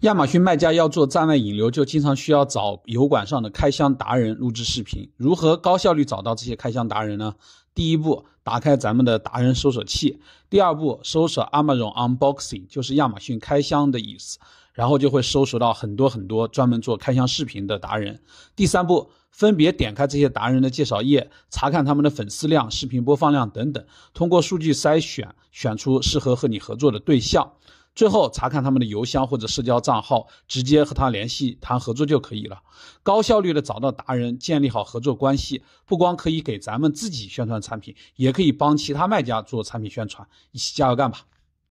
亚马逊卖家要做站外引流，就经常需要找油管上的开箱达人录制视频。如何高效率找到这些开箱达人呢？第一步，打开咱们的达人搜索器；第二步，搜索 Amazon Unboxing，就是亚马逊开箱的意思，然后就会搜索到很多很多专门做开箱视频的达人。第三步，分别点开这些达人的介绍页，查看他们的粉丝量、视频播放量等等，通过数据筛选，选出适合和你合作的对象。最后查看他们的邮箱或者社交账号，直接和他联系谈合作就可以了。高效率的找到达人，建立好合作关系，不光可以给咱们自己宣传产品，也可以帮其他卖家做产品宣传，一起加油干吧！